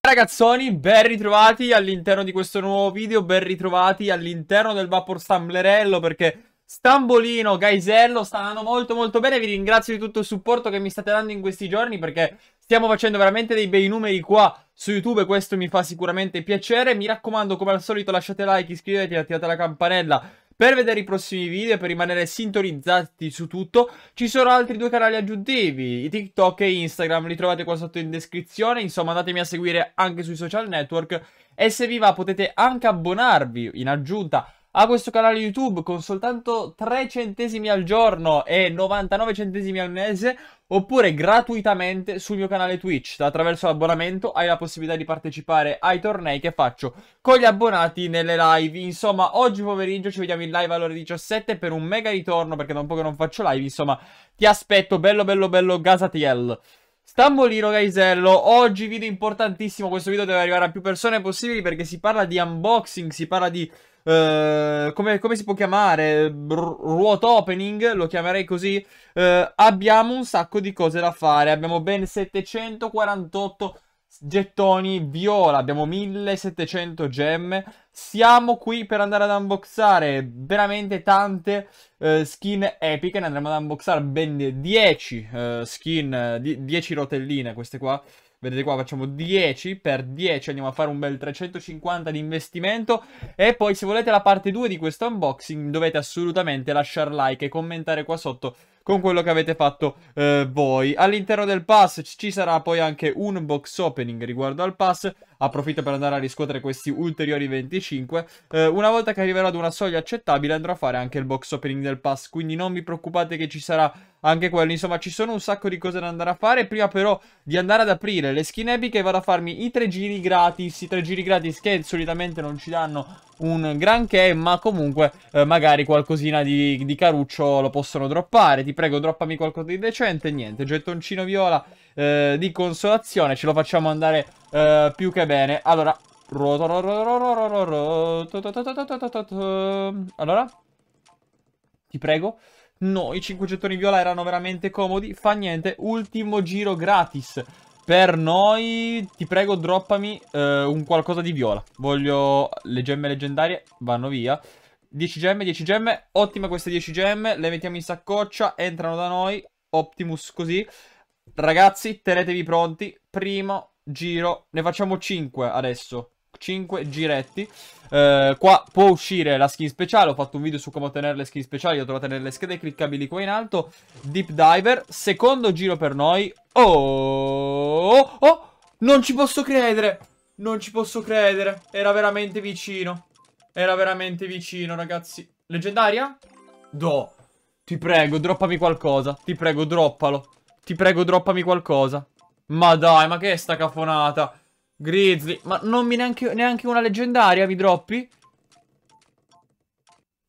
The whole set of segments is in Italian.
Ragazzoni, ben ritrovati all'interno di questo nuovo video, ben ritrovati all'interno del Vapor Stamblerello perché Stambolino, Gaisello stanno molto molto bene, vi ringrazio di tutto il supporto che mi state dando in questi giorni perché Stiamo facendo veramente dei bei numeri qua su YouTube, questo mi fa sicuramente piacere. Mi raccomando, come al solito, lasciate like, iscrivetevi, attivate la campanella per vedere i prossimi video, e per rimanere sintonizzati su tutto. Ci sono altri due canali aggiuntivi, TikTok e Instagram, li trovate qua sotto in descrizione. Insomma, andatemi a seguire anche sui social network. E se vi va potete anche abbonarvi in aggiunta a questo canale YouTube con soltanto 3 centesimi al giorno e 99 centesimi al mese, oppure gratuitamente sul mio canale Twitch. Attraverso l'abbonamento hai la possibilità di partecipare ai tornei che faccio con gli abbonati nelle live. Insomma, oggi pomeriggio ci vediamo in live alle ore 17 per un mega ritorno, perché da un po' che non faccio live, insomma, ti aspetto, bello bello bello Gasatiel. Stambolino Gaisello, oggi video importantissimo, questo video deve arrivare a più persone possibili perché si parla di unboxing, si parla di Uh, come, come, si può chiamare? R- ruot opening, lo chiamerei così. Uh, abbiamo un sacco di cose da fare. Abbiamo ben 748 gettoni viola, abbiamo 1700 gemme. Siamo qui per andare ad unboxare veramente tante uh, skin epiche. Ne andremo ad unboxare ben 10 skin, 10 rotelline queste qua. Vedete qua facciamo 10 per 10, andiamo a fare un bel 350 di investimento. E poi se volete la parte 2 di questo unboxing dovete assolutamente lasciare like e commentare qua sotto con quello che avete fatto eh, voi. All'interno del pass ci sarà poi anche un box opening riguardo al pass, approfitto per andare a riscuotere questi ulteriori 25. Eh, una volta che arriverò ad una soglia accettabile andrò a fare anche il box opening del pass, quindi non vi preoccupate che ci sarà anche quello. Insomma, ci sono un sacco di cose da andare a fare. Prima però di andare ad aprire le skin epiche vado a farmi i tre giri gratis. I tre giri gratis che solitamente non ci danno un granché, ma comunque eh, magari qualcosina di, di, caruccio lo possono droppare. Ti prego, droppami qualcosa di decente. Niente, gettoncino viola eh, di consolazione. Ce lo facciamo andare eh, più che bene. Allora... Allora? Ti prego. No, i 5 gettoni viola erano veramente comodi. Fa niente, ultimo giro gratis. Per noi, ti prego, droppami eh, un qualcosa di viola. Voglio le gemme leggendarie, vanno via. 10 gemme, 10 gemme, Ottima queste 10 gemme, le mettiamo in saccoccia, entrano da noi, Optimus così. Ragazzi, tenetevi pronti, primo giro, ne facciamo 5 adesso. 5 giretti. Eh, qua può uscire la skin speciale, ho fatto un video su come ottenere le skin speciali, lo trovate nelle schede cliccabili qua in alto. Deep Diver, secondo giro per noi. Oh oh, oh, oh, non ci posso credere, non ci posso credere, era veramente vicino. Era veramente vicino, ragazzi. Leggendaria? Do. Ti prego, droppami qualcosa. Ti prego, droppalo. Ti prego, droppami qualcosa. Ma dai, ma che è sta cafonata? Grizzly. Ma non mi neanche, neanche una leggendaria mi droppi?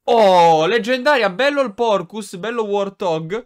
Oh, leggendaria. Bello il Porcus. Bello Warthog.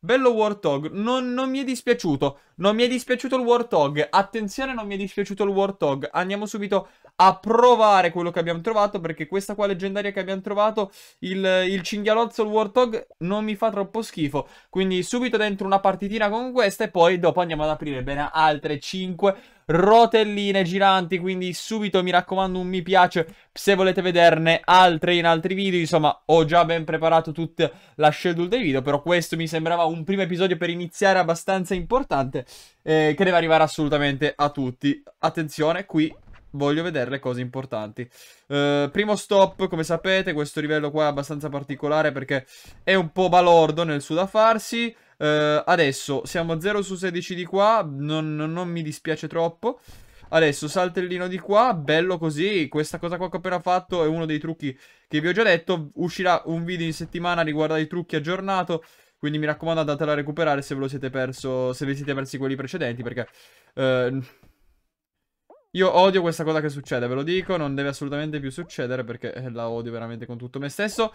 Bello Warthog. Non, non mi è dispiaciuto. Non mi è dispiaciuto il Warthog. Attenzione, non mi è dispiaciuto il Warthog. Andiamo subito a provare quello che abbiamo trovato. Perché questa qua leggendaria che abbiamo trovato, il, il cinghialozzo, il Warthog, non mi fa troppo schifo. Quindi subito dentro una partitina con questa e poi dopo andiamo ad aprire bene altre 5 rotelline giranti. Quindi subito mi raccomando un mi piace se volete vederne altre in altri video. Insomma, ho già ben preparato tutta la schedule dei video, però questo mi sembrava un primo episodio per iniziare abbastanza importante eh, che deve arrivare assolutamente a tutti. Attenzione, qui voglio vedere le cose importanti. Uh, primo stop, come sapete, questo livello qua è abbastanza particolare perché è un po' balordo nel suo da farsi. Uh, adesso siamo 0 su 16 di qua, non, non, non, mi dispiace troppo. Adesso saltellino di qua, bello così, questa cosa qua che ho appena fatto è uno dei trucchi che vi ho già detto, uscirà un video in settimana riguardo ai trucchi aggiornato, quindi mi raccomando andatela a recuperare se ve, lo siete perso, se vi siete persi quelli precedenti perché... Eh, io odio questa cosa che succede, ve lo dico, non deve assolutamente più succedere perché eh, la odio veramente con tutto me stesso.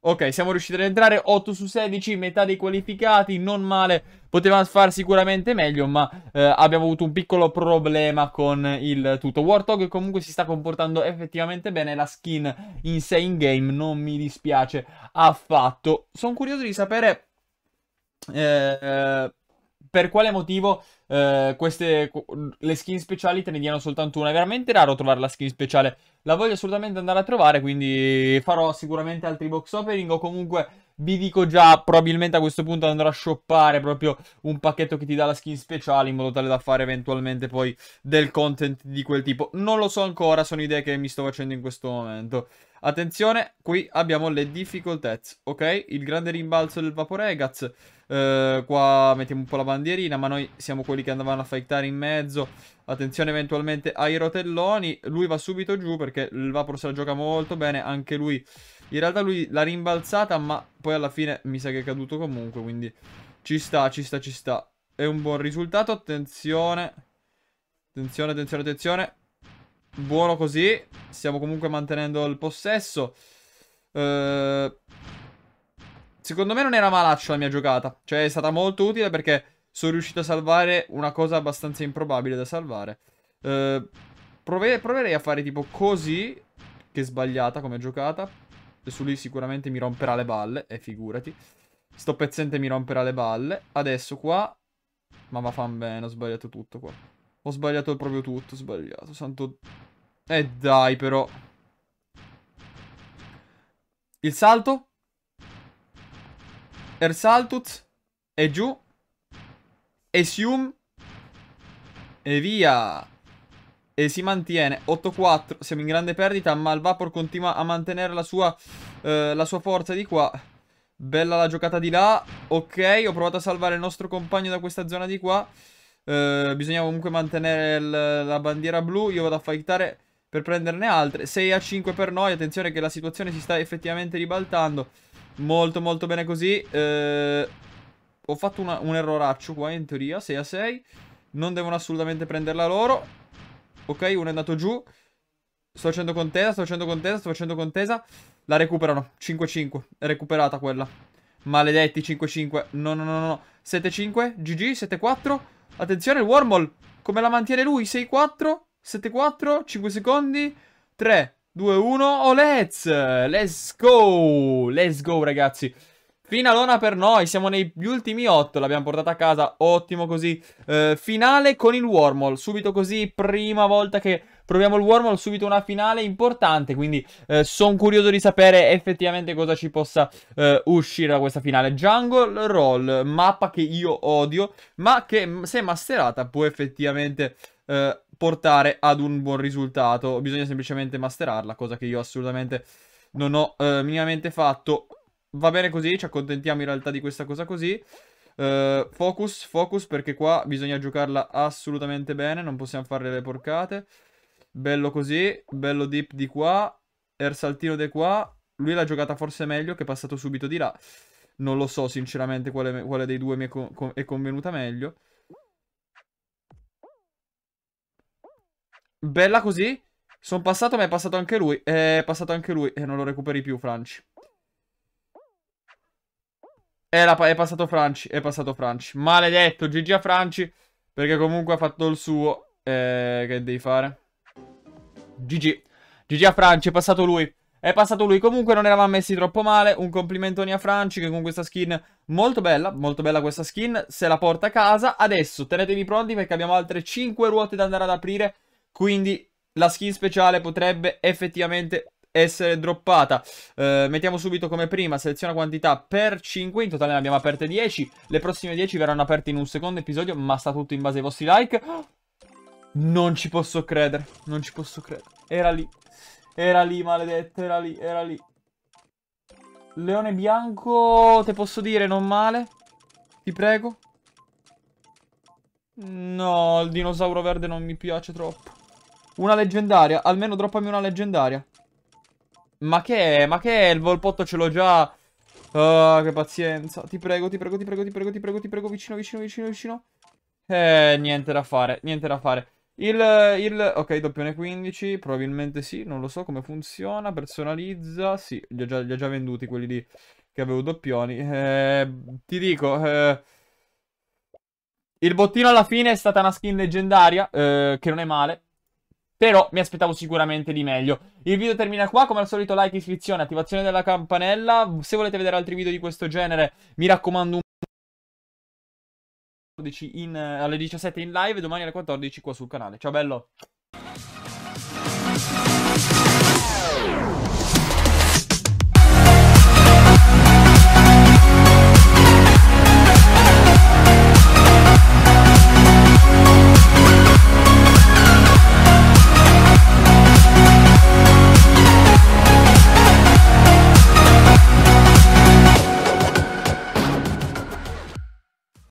Ok, siamo riusciti ad entrare 8 su 16, metà dei qualificati, non male, poteva far sicuramente meglio, ma eh, abbiamo avuto un piccolo problema con il tutto. Warthog comunque si sta comportando effettivamente bene, la skin in sé in game non mi dispiace affatto. Sono curioso di sapere eh, per quale motivo eh, queste, le skin speciali te ne diano soltanto una. È veramente raro trovare la skin speciale. La voglio assolutamente andare a trovare, quindi farò sicuramente altri box opening o comunque vi dico già, probabilmente a questo punto andrò a shoppare proprio un pacchetto che ti dà la skin speciale in modo tale da fare eventualmente poi del content di quel tipo. Non lo so ancora, sono idee che mi sto facendo in questo momento. Attenzione, qui abbiamo le difficoltezze, ok? Il grande rimbalzo del Vaporegaz. Eh, qua mettiamo un po' la bandierina, ma noi siamo quelli che andavano a fightare in mezzo. Attenzione eventualmente ai rotelloni. Lui va subito giù perché il Vapor se la gioca molto bene. Anche lui, in realtà lui l'ha rimbalzata, ma poi alla fine mi sa che è caduto comunque. Quindi ci sta, ci sta, ci sta. È un buon risultato, attenzione. Attenzione, attenzione, attenzione. Buono così. Stiamo comunque mantenendo il possesso. Uh, Secondo me non era malaccio la mia giocata. Cioè è stata molto utile perché sono riuscito a salvare una cosa abbastanza improbabile da salvare. Eh, prove proverei a fare tipo così, che è sbagliata come giocata. E su lì sicuramente mi romperà le balle, e eh, figurati. Sto pezzente mi romperà le balle. Adesso qua... Ma va fan bene, ho sbagliato tutto qua. Ho sbagliato proprio tutto, ho sbagliato. Santo... E eh dai però. Il salto? Ersaltuz. E giù. Esium. E via. E si mantiene 8-4 Siamo in grande perdita ma il Vapor continua a mantenere la sua, eh, la sua, forza di qua Bella la giocata di là Ok ho provato a salvare il nostro compagno da questa zona di qua eh, Bisogna comunque mantenere il, la bandiera blu Io vado a fightare per prenderne altre 6 a 5 per noi Attenzione che la situazione si sta effettivamente ribaltando Molto molto bene così eh, Ho fatto una, un erroraccio qua in teoria 6 a 6 Non devono assolutamente prenderla loro Ok uno è andato giù Sto facendo contesa Sto facendo contesa Sto facendo contesa La recuperano 5-5 recuperata quella Maledetti 5-5 No no no no 7-5 GG 7-4 Attenzione il Wormhole Come la mantiene lui 6-4 7-4 5 secondi 3 2-1, oh let's, let's go, let's go ragazzi Finalona per noi, siamo negli ultimi 8, l'abbiamo portata a casa, ottimo così eh, Finale con il Wormhole, subito così, prima volta che proviamo il Wormhole, subito una finale importante Quindi eh, sono curioso di sapere effettivamente cosa ci possa eh, uscire da questa finale Jungle Roll, mappa che io odio, ma che se masterata può effettivamente eh, portare ad un buon risultato. Bisogna semplicemente masterarla, cosa che io assolutamente non ho eh, minimamente fatto. Va bene così, ci accontentiamo in realtà di questa cosa così. Eh, focus, focus, perché qua bisogna giocarla assolutamente bene, non possiamo fare le porcate. Bello così, bello deep di qua, air saltino di qua. Lui l'ha giocata forse meglio che è passato subito di là. Non lo so sinceramente quale, quale dei due mi è, co è convenuta meglio. Bella così. Sono passato, ma è passato anche lui. È passato anche lui. E non lo recuperi più, Franci. È, la, è passato Franci. È passato Franci. Maledetto, GG a Franci. Perché comunque ha fatto il suo. Eh, che devi fare? GG. GG a Franci, è passato lui. È passato lui, comunque non eravamo messi troppo male, un complimentone a Franci che con questa skin molto bella, molto bella questa skin, se la porta a casa. Adesso tenetevi pronti perché abbiamo altre 5 ruote da andare ad aprire quindi la skin speciale potrebbe effettivamente essere droppata. Eh, mettiamo subito come prima, seleziona quantità per 5, in totale ne abbiamo aperte 10. Le prossime 10 verranno aperte in un secondo episodio, ma sta tutto in base ai vostri like. Non ci posso credere, non ci posso credere. Era lì, era lì, maledetto, era lì, era lì. Leone bianco, te posso dire, non male? Ti prego. No, il dinosauro verde non mi piace troppo. Una leggendaria. Almeno droppami una leggendaria. Ma che è? Ma che è? Il volpotto ce l'ho già. Oh, che pazienza. Ti prego, ti prego, ti prego, ti prego, ti prego, ti prego. Vicino, vicino, vicino, vicino. Eh, niente da fare, niente da fare. Il, il... Ok, doppione 15. Probabilmente sì, non lo so come funziona. Personalizza. Sì, li ho già, li ho già venduti quelli lì che avevo doppioni. Eh, ti dico... Eh... Il bottino alla fine è stata una skin leggendaria, eh, che non è male. Però mi aspettavo sicuramente di meglio. Il video termina qua, come al solito like, iscrizione, attivazione della campanella. Se volete vedere altri video di questo genere, mi raccomando un... In, alle 17 in live, domani alle 14 qua sul canale. Ciao bello!